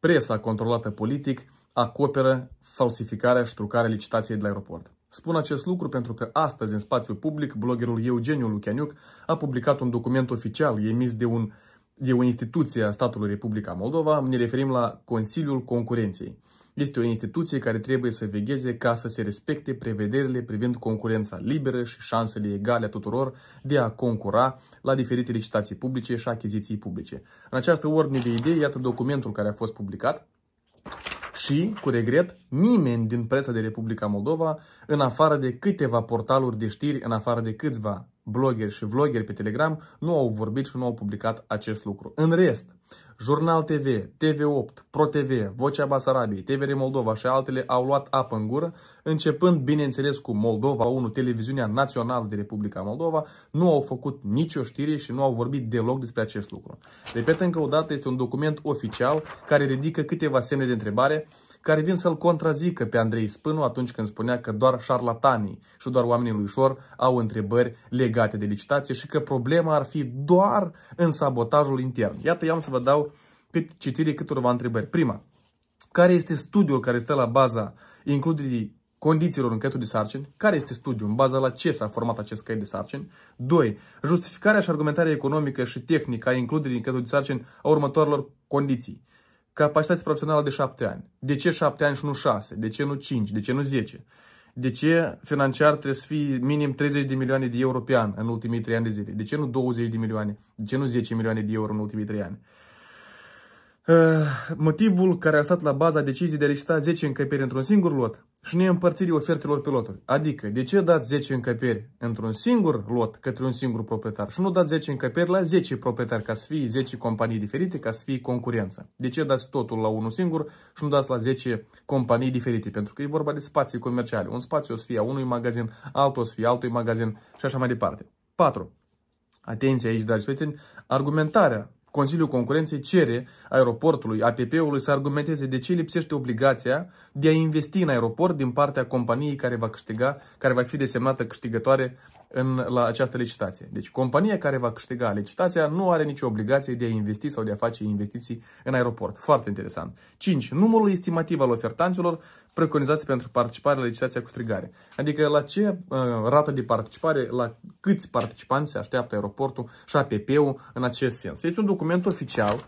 presa controlată politic acoperă falsificarea și trucarea licitației de la aeroport. Spun acest lucru pentru că astăzi, în spațiu public, bloggerul Eugeniu Lucheniuc a publicat un document oficial emis de, un, de o instituție a statului Republica Moldova. Ne referim la Consiliul Concurenței este o instituție care trebuie să vegheze ca să se respecte prevederile privind concurența liberă și șansele egale a tuturor de a concura la diferite licitații publice și achiziții publice. În această ordine de idei, iată documentul care a fost publicat și, cu regret, nimeni din presa de Republica Moldova, în afară de câteva portaluri de știri, în afară de câțiva blogeri și vlogeri pe Telegram, nu au vorbit și nu au publicat acest lucru. În rest, Jurnal TV, TV8, ProTV, Vocea Basarabiei, TVR Moldova și altele au luat apă în gură, începând, bineînțeles, cu Moldova 1, televiziunea națională de Republica Moldova, nu au făcut nicio știre și nu au vorbit deloc despre acest lucru. Repet încă o dată, este un document oficial care ridică câteva semne de întrebare care vin să-l contrazică pe Andrei Spânu atunci când spunea că doar șarlatanii și doar oamenii lui Șor au întrebări legate de licitație și că problema ar fi doar în sabotajul intern. Iată, eu am să vă dau cât citire câtorva întrebări. Prima, care este studiul care stă la baza includerii condițiilor în de sarcini, care este studiul, în baza la ce s-a format acest căiet de sarcini. 2. Justificarea și argumentarea economică și tehnică a includerii în de sarcini a următoarelor condiții. Capacitate profesională de 7 ani. De ce 7 ani și nu 6? De ce nu 5? De ce nu 10? De ce financiar trebuie să fie minim 30 de milioane de euro pe an în ultimii 3 ani de zile? De ce nu 20 de milioane? De ce nu 10 milioane de euro în ultimii 3 ani? Eh, motivul care a stat la baza deciziei de a licita 10 încăperi într-un singur lot și neîmpărțirii ofertelor pe loturi. Adică, de ce dați 10 încăperi într-un singur lot către un singur proprietar și nu dați 10 încăperi la 10 proprietari ca să fie 10 companii diferite, ca să fie concurență? De ce dați totul la unul singur și nu dați la 10 companii diferite? Pentru că e vorba de spații comerciale. Un spațiu o să fie a unui magazin, altul o să fie altui magazin și așa mai departe. 4. Atenție aici, dragi prieteni, argumentarea Consiliul Concurenței cere aeroportului, APP-ului să argumenteze de ce lipsește obligația de a investi în aeroport din partea companiei care va câștiga, care va fi desemnată câștigătoare în, la această licitație. Deci compania care va câștiga licitația nu are nicio obligație de a investi sau de a face investiții în aeroport. Foarte interesant. 5. Numărul estimativ al ofertanților preconizați pentru participare la licitația cu strigare. Adică la ce uh, rată de participare, la câți participanți se așteaptă aeroportul și APP-ul în acest sens. Este un document oficial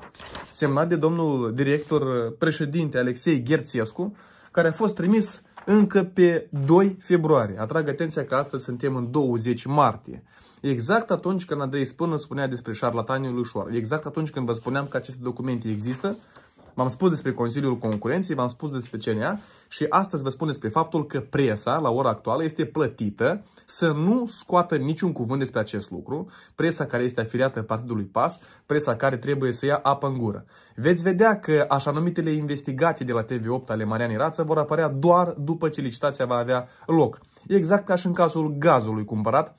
semnat de domnul director uh, președinte Alexei Gherțescu, care a fost trimis încă pe 2 februarie. Atrag atenția că astăzi suntem în 20 martie. Exact atunci când Andrei Spână spunea despre șarlatanii lui Șoar, exact atunci când vă spuneam că aceste documente există, V-am spus despre Consiliul Concurenței, v-am spus despre CNA și astăzi vă spun despre faptul că presa, la ora actuală, este plătită să nu scoată niciun cuvânt despre acest lucru. Presa care este afiliată Partidului PAS, presa care trebuie să ia apă în gură. Veți vedea că așa numitele investigații de la TV8 ale Marianei Rață vor apărea doar după ce licitația va avea loc. Exact ca și în cazul gazului cumpărat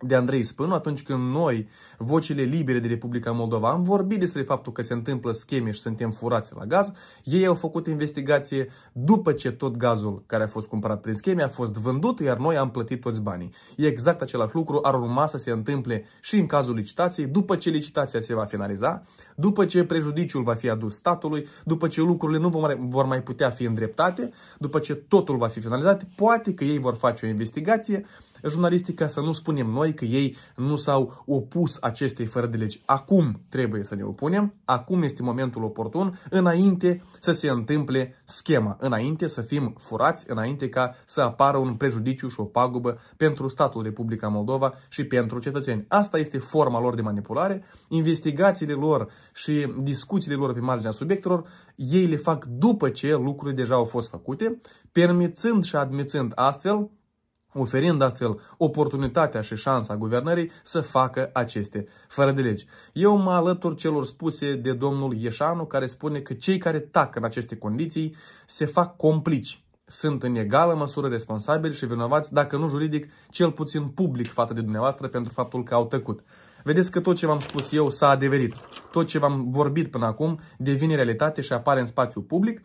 de Andrei Spânu atunci când noi, vocile libere de Republica Moldova, am vorbit despre faptul că se întâmplă scheme și suntem furați la gaz, ei au făcut investigație după ce tot gazul care a fost cumpărat prin scheme a fost vândut, iar noi am plătit toți banii. Exact același lucru ar urma să se întâmple și în cazul licitației, după ce licitația se va finaliza, după ce prejudiciul va fi adus statului, după ce lucrurile nu vor mai putea fi îndreptate, după ce totul va fi finalizat, poate că ei vor face o investigație jurnalistică, să nu spunem noi că ei nu s-au opus acestei fără de legi. Acum trebuie să ne opunem, acum este momentul oportun, înainte să se întâmple schema, înainte să fim furați, înainte ca să apară un prejudiciu și o pagubă pentru statul Republica Moldova și pentru cetățeni. Asta este forma lor de manipulare, investigațiile lor și discuțiile lor pe marginea subiectelor, ei le fac după ce lucrurile deja au fost făcute, permițând și admițând astfel oferind astfel oportunitatea și șansa guvernării să facă aceste fără de legi. Eu mă alătur celor spuse de domnul Ieșanu care spune că cei care tac în aceste condiții se fac complici sunt în egală măsură responsabili și vinovați, dacă nu juridic, cel puțin public față de dumneavoastră pentru faptul că au tăcut. Vedeți că tot ce v-am spus eu s-a adeverit. Tot ce v-am vorbit până acum devine realitate și apare în spațiu public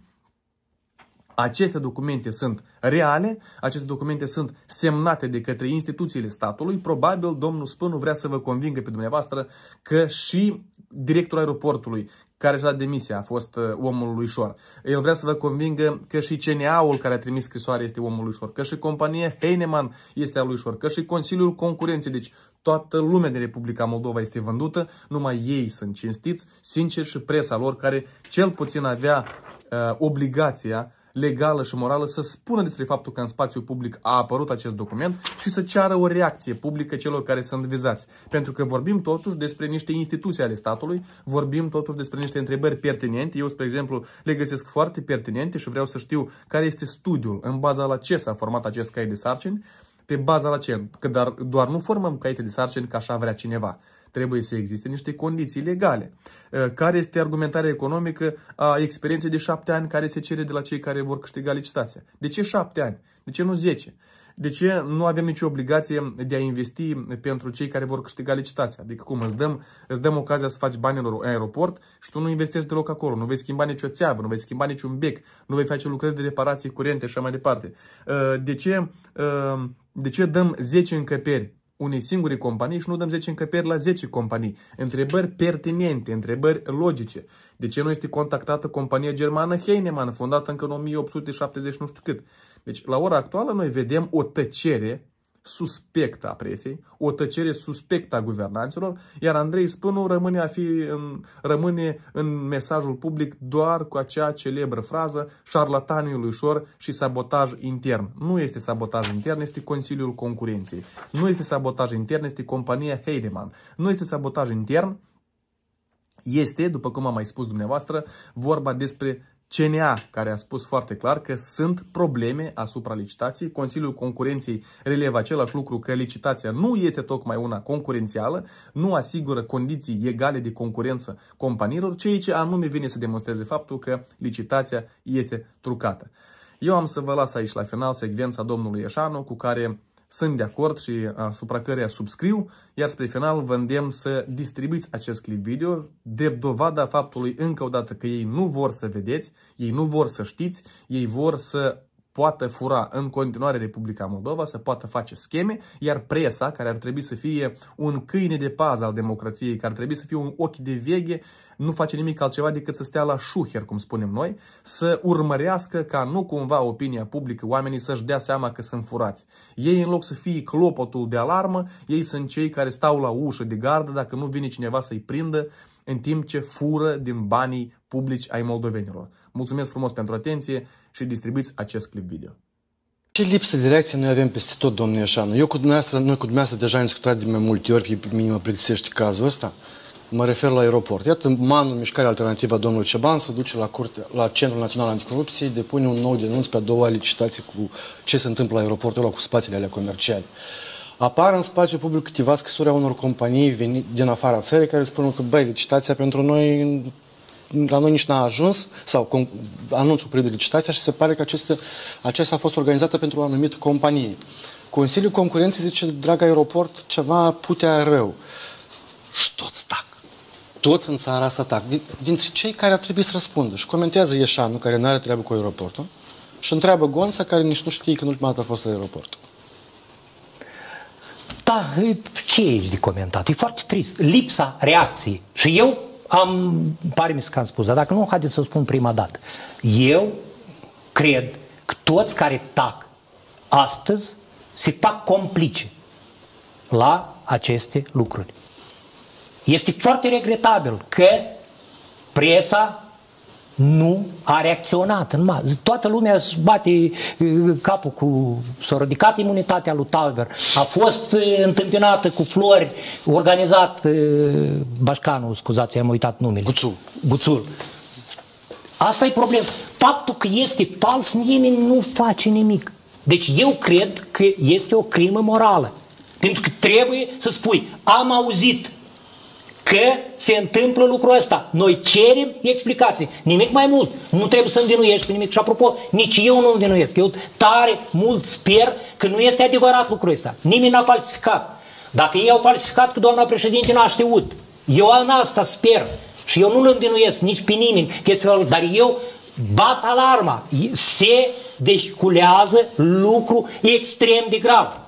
aceste documente sunt reale, aceste documente sunt semnate de către instituțiile statului. Probabil domnul Spânu vrea să vă convingă pe dumneavoastră că și directorul aeroportului care și-a dat demisia a fost uh, omul lui Șor. El vrea să vă convingă că și CNA-ul care a trimis scrisoare este omul lui Șor, că și compania Heinemann este a lui Șor, că și Consiliul Concurenței, deci toată lumea din Republica Moldova este vândută, numai ei sunt cinstiți, sinceri și presa lor care cel puțin avea uh, obligația legală și morală să spună despre faptul că în spațiu public a apărut acest document și să ceară o reacție publică celor care sunt vizați. Pentru că vorbim totuși despre niște instituții ale statului, vorbim totuși despre niște întrebări pertinente. Eu, spre exemplu, le găsesc foarte pertinente și vreau să știu care este studiul, în baza la ce s-a format acest cai de sarcini, pe baza la ce? Că dar, doar nu formăm caiete de sarcini ca așa vrea cineva. Trebuie să existe niște condiții legale. Uh, care este argumentarea economică a experienței de șapte ani care se cere de la cei care vor câștiga licitația? De ce șapte ani? De ce nu 10? De ce nu avem nicio obligație de a investi pentru cei care vor câștiga licitația? Adică cum, îți dăm, îți dăm ocazia să faci bani în aeroport și tu nu investești deloc acolo, nu vei schimba nicio țeavă, nu vei schimba niciun bec, nu vei face lucrări de reparații curente și așa mai departe. Ă, de ce, ă, de ce dăm 10 încăperi unei singure companii și nu dăm 10 încăperi la 10 companii. Întrebări pertinente, întrebări logice. De ce nu este contactată compania germană Heinemann, fondată încă în 1870 nu știu cât? Deci, la ora actuală, noi vedem o tăcere suspectă a presei, o tăcere suspectă a guvernanților, iar Andrei Spânu rămâne, a fi în, rămâne în mesajul public doar cu acea celebră frază șarlataniul ușor și sabotaj intern. Nu este sabotaj intern, este Consiliul Concurenței. Nu este sabotaj intern, este compania Heidemann. Nu este sabotaj intern, este, după cum am mai spus dumneavoastră, vorba despre CNA, care a spus foarte clar că sunt probleme asupra licitației. Consiliul Concurenței relevă același lucru că licitația nu este tocmai una concurențială, nu asigură condiții egale de concurență companiilor, ceea ce anume vine să demonstreze faptul că licitația este trucată. Eu am să vă las aici la final secvența domnului Eșanu cu care sunt de acord și asupra căreia subscriu, iar spre final vă îndemn să distribuiți acest clip video, drept dovada faptului încă o dată că ei nu vor să vedeți, ei nu vor să știți, ei vor să poată fura în continuare Republica Moldova, să poată face scheme, iar presa, care ar trebui să fie un câine de pază al democrației, care ar trebui să fie un ochi de veche, nu face nimic altceva decât să stea la șuher, cum spunem noi, să urmărească ca nu cumva opinia publică, oamenii să-și dea seama că sunt furați. Ei, în loc să fie clopotul de alarmă, ei sunt cei care stau la ușă de gardă dacă nu vine cineva să-i prindă în timp ce fură din banii publici ai moldovenilor. Mulțumesc frumos pentru atenție și distribuiți acest clip video. Ce lipsă de reacție noi avem peste tot, domnule Ioșanu? Eu cu dumneavoastră, noi cu dumneavoastră deja am discutat de mai multe ori, pe mine mă plictisește cazul ăsta. Mă refer la aeroport. Iată, manul Mișcare Alternativă, domnul Ceban, se duce la, curte, la Centrul Național Anticorupție, depune un nou denunț pe a doua licitație cu ce se întâmplă la aeroportul ăla cu spațiile alea comerciale. Apar în spațiu public câteva scrisuri a unor companii venit din afara țării care spun că, băi, licitația pentru noi la noi nici n-a ajuns, sau anunțul privind licitația și se pare că aceste, aceasta a fost organizată pentru o anumită companie. Consiliul Concurenței zice, drag aeroport, ceva putea rău. Și toți tac. Toți în țara asta tac. Dintre cei care ar trebui să răspundă. Și comentează Ieșanu, care nu are treabă cu aeroportul, și întreabă Gonța, care nici nu știe când ultima dată a fost la aeroport. Da, ce ești de comentat? E foarte trist. Lipsa reacției. Și eu am, pare că am spus, dar dacă nu, haideți să spun prima dată. Eu cred că toți care tac astăzi se tac complice la aceste lucruri. Este foarte regretabil că presa nu a reacționat în masă. Toată lumea își bate uh, capul cu... s-a ridicat imunitatea lui Talber. a fost uh, întâmpinată cu flori, organizat uh, Bașcanul, scuzați, am uitat numele. Guțul. Guțul. Asta e problema. Faptul că este fals, nimeni nu face nimic. Deci eu cred că este o crimă morală. Pentru că trebuie să spui, am auzit că se întâmplă lucrul ăsta. Noi cerem explicații, nimic mai mult. Nu trebuie să învinuiești pe nimic. Și apropo, nici eu nu învinuiesc. Eu tare mult sper că nu este adevărat lucrul ăsta. Nimeni n-a falsificat. Dacă ei au falsificat că doamna președinte n-a știut, eu în asta sper. Și eu nu îl învinuiesc nici pe nimeni, dar eu bat alarma. Se vehiculează lucru extrem de grav.